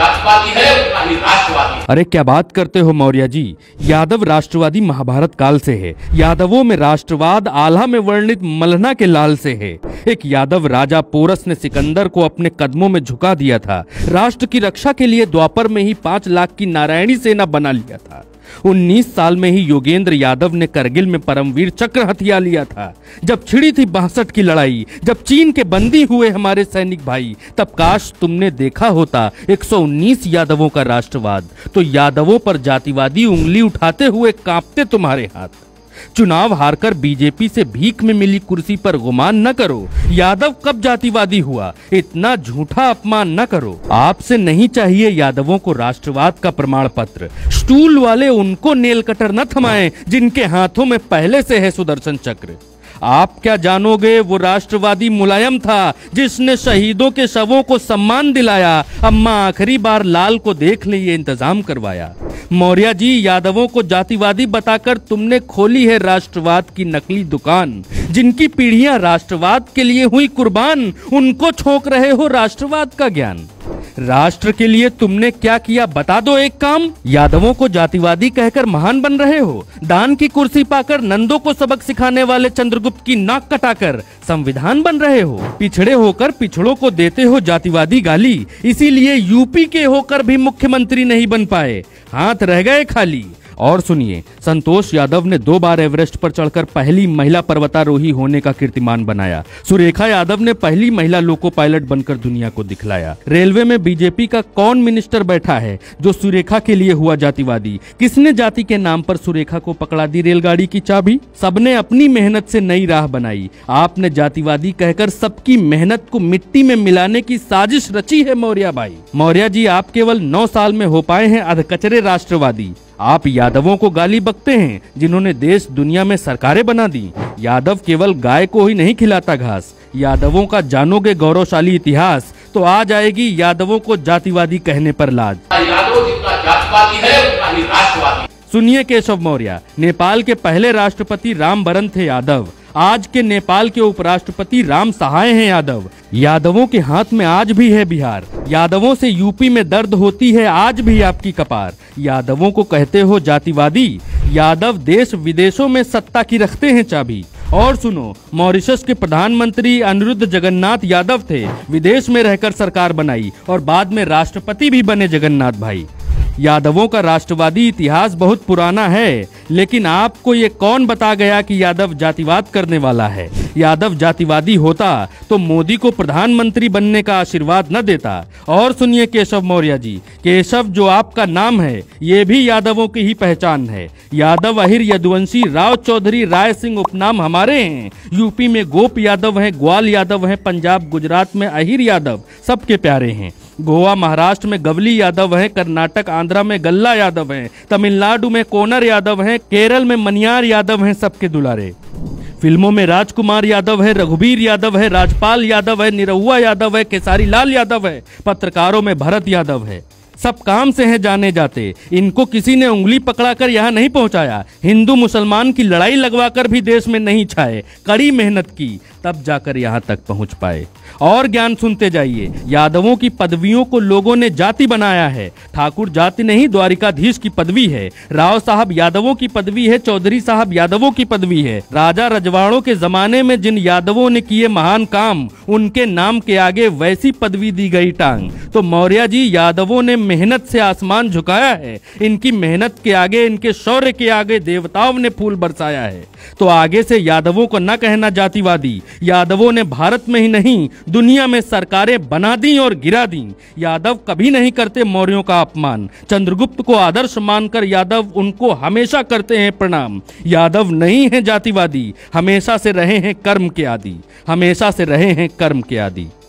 है उतना ही राष्ट्रवादी अरे क्या बात करते हो मौर्य जी यादव राष्ट्रवादी महाभारत काल से है यादवों में राष्ट्रवाद आल्हा में वर्णित मलहना के लाल से है एक यादव राजा पोरस ने सिकंदर को अपने कदमों में झुका दिया था राष्ट्र की रक्षा के लिए द्वापर में ही पांच लाख की नारायणी सेना बना लिया था 19 साल में ही योगेंद्र यादव ने करगिल में परमवीर चक्र हथिया लिया था जब छिड़ी थी बासठ की लड़ाई जब चीन के बंदी हुए हमारे सैनिक भाई तब काश तुमने देखा होता 119 यादवों का राष्ट्रवाद तो यादवों पर जातिवादी उंगली उठाते हुए कांपते तुम्हारे हाथ चुनाव हारकर बीजेपी से भीख में मिली कुर्सी पर गुमान न करो यादव कब जातिवादी हुआ इतना झूठा अपमान न करो आपसे नहीं चाहिए यादवों को राष्ट्रवाद का प्रमाण पत्र स्टूल वाले उनको नेल कटर न थमाए जिनके हाथों में पहले से है सुदर्शन चक्र आप क्या जानोगे वो राष्ट्रवादी मुलायम था जिसने शहीदों के शवों को सम्मान दिलाया अम्मा आखिरी बार लाल को देख ले ये इंतजाम करवाया मौर्य जी यादवों को जातिवादी बताकर तुमने खोली है राष्ट्रवाद की नकली दुकान जिनकी पीढ़ियां राष्ट्रवाद के लिए हुई कुर्बान उनको छोक रहे हो राष्ट्रवाद का ज्ञान राष्ट्र के लिए तुमने क्या किया बता दो एक काम यादवों को जातिवादी कहकर महान बन रहे हो दान की कुर्सी पाकर नंदो को सबक सिखाने वाले चंद्रगुप्त की नाक कटाकर संविधान बन रहे हो पिछड़े होकर पिछड़ों को देते हो जातिवादी गाली इसीलिए यूपी के होकर भी मुख्यमंत्री नहीं बन पाए हाथ रह गए खाली और सुनिए संतोष यादव ने दो बार एवरेस्ट पर चढ़कर पहली महिला पर्वतारोही होने का कीर्तिमान बनाया सुरेखा यादव ने पहली महिला लोको पायलट बनकर दुनिया को दिखलाया रेलवे में बीजेपी का कौन मिनिस्टर बैठा है जो सुरेखा के लिए हुआ जातिवादी किसने जाति के नाम पर सुरेखा को पकड़ा दी रेलगाड़ी की चाबी सबने अपनी मेहनत से नई राह बनाई आपने जातिवादी कहकर सबकी मेहनत को मिट्टी में मिलाने की साजिश रची है मौर्या भाई मौर्या जी आप केवल नौ साल में हो पाए हैं अधकचरे राष्ट्रवादी आप यादवों को गाली बकते हैं जिन्होंने देश दुनिया में सरकारें बना दी यादव केवल गाय को ही नहीं खिलाता घास यादवों का जानोगे गौरवशाली इतिहास तो आ जाएगी यादवों को जातिवादी कहने पर लाज सुनिए केशव मौर्य नेपाल के पहले राष्ट्रपति राम थे यादव आज के नेपाल के उपराष्ट्रपति राम सहाय हैं यादव यादवों के हाथ में आज भी है बिहार यादवों से यूपी में दर्द होती है आज भी आपकी कपार यादवों को कहते हो जातिवादी यादव देश विदेशों में सत्ता की रखते हैं चाबी और सुनो मॉरिशस के प्रधानमंत्री अनिरुद्ध जगन्नाथ यादव थे विदेश में रहकर सरकार बनाई और बाद में राष्ट्रपति भी बने जगन्नाथ भाई यादवों का राष्ट्रवादी इतिहास बहुत पुराना है लेकिन आपको ये कौन बता गया कि यादव जातिवाद करने वाला है यादव जातिवादी होता तो मोदी को प्रधानमंत्री बनने का आशीर्वाद न देता और सुनिए केशव मौर्य जी केशव जो आपका नाम है ये भी यादवों की ही पहचान है यादव अहिर यदुवंशी राव चौधरी राय सिंह उपनाम हमारे हैं यूपी में गोप यादव हैं ग्वाल यादव हैं पंजाब गुजरात में अहिर यादव सबके प्यारे हैं गोवा महाराष्ट्र में गवली यादव हैं कर्नाटक आंध्रा में गल्ला यादव हैं तमिलनाडु में कोनर यादव हैं केरल में मनियार यादव हैं सबके दुलारे फिल्मों में राजकुमार यादव है रघुबीर यादव है राजपाल यादव है निरहुआ यादव है केसारी लाल यादव है पत्रकारों में भरत यादव है सब काम से हैं जाने जाते इनको किसी ने उंगली पकड़ाकर यहाँ नहीं पहुँचाया हिंदू मुसलमान की लड़ाई लगवाकर भी देश में नहीं छाए कड़ी मेहनत की तब जाकर यहाँ तक पहुँच पाए और ज्ञान सुनते जाइए यादवों की पदवियों को लोगों ने जाति बनाया है ठाकुर जाति नहीं द्वारिकाधीश की पदवी है राव साहब यादवों की पदवी है चौधरी साहब यादवों की पदवी है राजा रजवाड़ों के जमाने में जिन यादवों ने किए महान काम उनके नाम के आगे वैसी पदवी दी गई टांग तो मौर्य जी यादवों ने मेहनत से आसमान झुकाया है इनकी मेहनत के आगे इनके शौर्य के आगे देवताओं ने फूल बरसाया है तो आगे से यादवों को न कहना जातिवादी यादवों ने भारत में ही नहीं दुनिया में सरकारें बना दी और गिरा दी यादव कभी नहीं करते मौर्यों का अपमान चंद्रगुप्त को आदर्श मानकर यादव उनको हमेशा करते हैं प्रणाम यादव नहीं है जातिवादी हमेशा से रहे हैं कर्म के आदि हमेशा से रहे हैं कर्म के आदि